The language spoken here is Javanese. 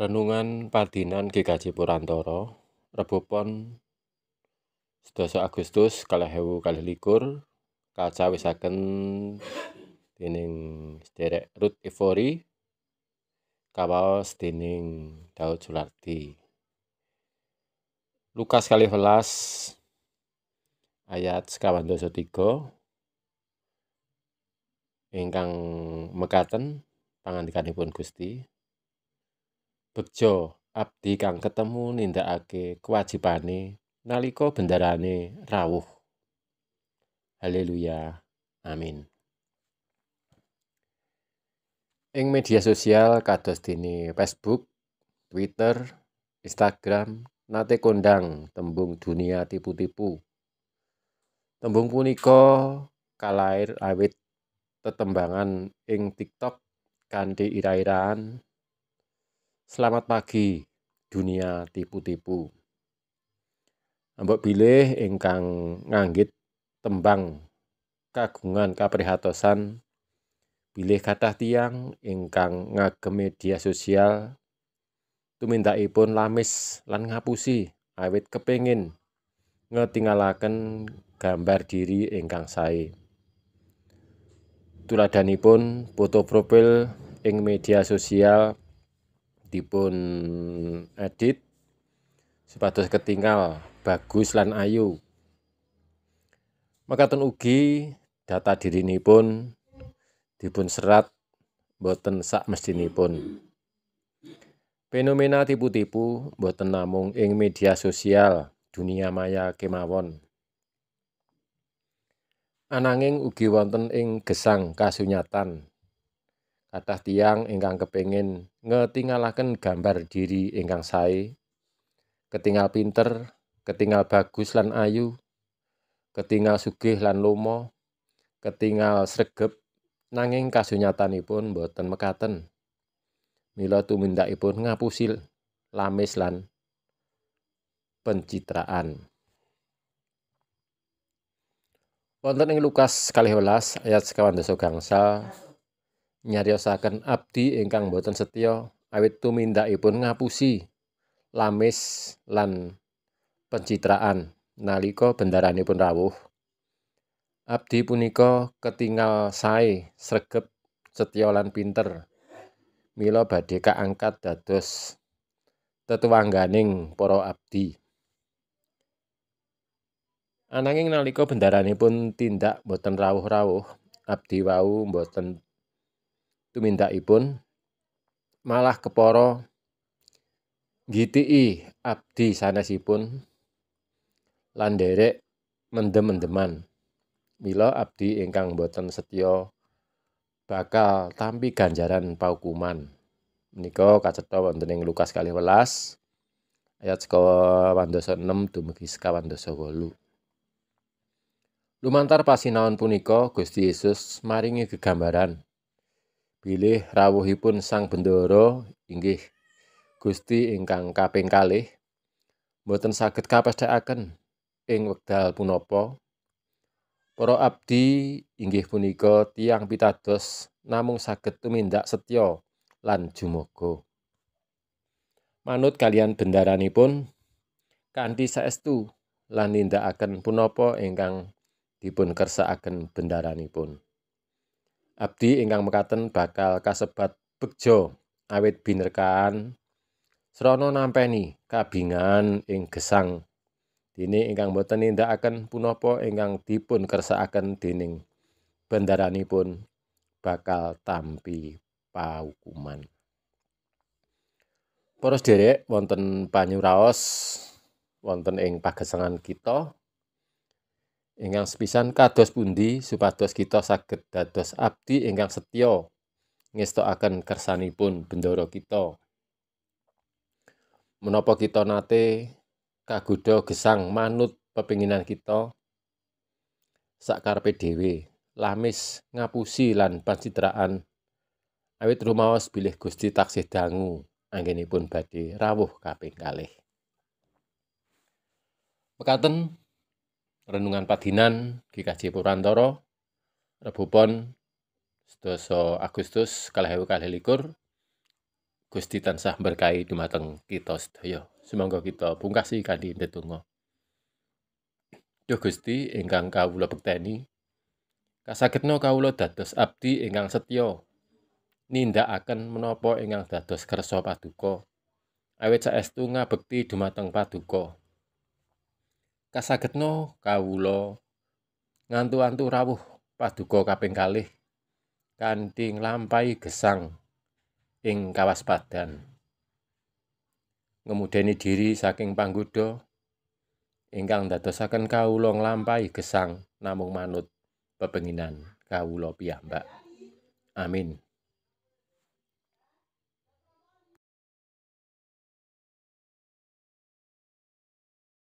Renungan Padinan GKJ Purantoro, Rebupon, 12 Agustus, Kalehewu, Kalehlikur, Kaca Wisaken, Dining Sederek Rut Ivory, Kawaos Dining Daud Sulardi. Lukas kali ayat sekawan dosa tiga ingkang mekaten pangantikanipun gusti bejo abdi kang ketemu nindakake kewajibane nalika bendarane rawuh haleluya amin ing media sosial kados dene Facebook Twitter Instagram nate kondang tembung dunia tipu-tipu tembung punika kalair awit tetembangan ing TikTok kanthi ira-iraan Selamat pagi dunia tipu-tipu. Ambok bilih ingkang nganggit tembang kagungan kaprihatosan bilih kathah tiang ingkang ngagem media sosial tumindakipun lamis lan ngapusi awit kepingin ngetinggalaken gambar diri ingkang sae. Tuladanipun foto profil ing media sosial dipun edit sepatu ketinggal bagus lan ayu Maka makatan ugi data diri ini dipun serat boten sak mesti pun fenomena tipu-tipu boten namung ing media sosial dunia maya kemawon ananging ugi wonten ing gesang kasunyatan kathah tiang ingkang kepingin ngetinggalaken gambar diri ingkang sae ketinggal pinter ketinggal bagus lan ayu ketinggal sugih lan lomo ketinggal sregep nanging kasunyatanipun boten mekaten mila tumindakipun ngapusil lamis lan pencitraan wonten ing Lukas 12 ayat sekawan dasa gangsal nyariosaken abdi ingkang boten setya awit tumindakipun ngapusi lamis lan pencitraan nalika bendaranipun rawuh abdi punika ketingal sae sregep setya lan pinter mila badhe kaangkat dados tetuwangganing para abdi ananging nalika bendaranipun tindak boten rawuh-rawuh abdi wau boten tumindakipun malah keporo ngitii abdi sanesipun lan derek mendem-mendeman mila abdi ingkang boten setya bakal tampi ganjaran paukuman menika kacetha wonten ing Lukas 11 ayat 6 dumugi 8 Lumantar pasinaon punika Gusti Yesus maringi gegambaran bilih rawuhipun sang bendoro inggih Gusti ingkang kaping kalih boten saged kapasthekaken ing wekdal punapa para abdi inggih punika tiang pitados namung saged tumindak setya lan jumoga manut kalian bendaranipun kanthi saestu lan nindakaken punapa ingkang dipun kersakaken bendaranipun Abdi ingkang mekaten bakal kasebat bejo awet binerkan, srana nampeni kabingan ing gesang dene ingkang boten nindakaken punapa ingkang dipun kersakaken dening bendaranipun bakal tampi paukuman. Poros derek wonten panyuraos wonten ing pagesangan kita ingkang sepisan kados pundi supados kita saged dados abdi ingkang setya ngestokaken kersanipun bendoro kita. Menapa kita nate kagudha gesang manut pepinginan kita sakarepe dhewe, lamis ngapusi lan pancitraan awit rumaos bilih Gusti taksih dangu anggenipun badhe rawuh kaping kalih. Mekaten Renungan Padinan GKJ Purantoro Rebu Pon Sedoso Agustus Kalahewu Kalahelikur Gusti tansah Berkai dumateng kita Sedoyo Semoga kita bungkasi kandi Indetungo Duh Gusti ingkang kawula bekteni kasagedna kawula dados abdi ingkang Ninda akan menopo ingkang dados kerso paduko. Awet saestu ngabekti dumateng paduko. kasagetno kawula ngantu-antu rawuh paduka kaping kalih kanthi nglampahi gesang ing kawas kawaspadan ngemudeni diri saking panggoda ingkang dadosaken kawula nglampahi gesang namung manut pepenginan kawula piyambak amin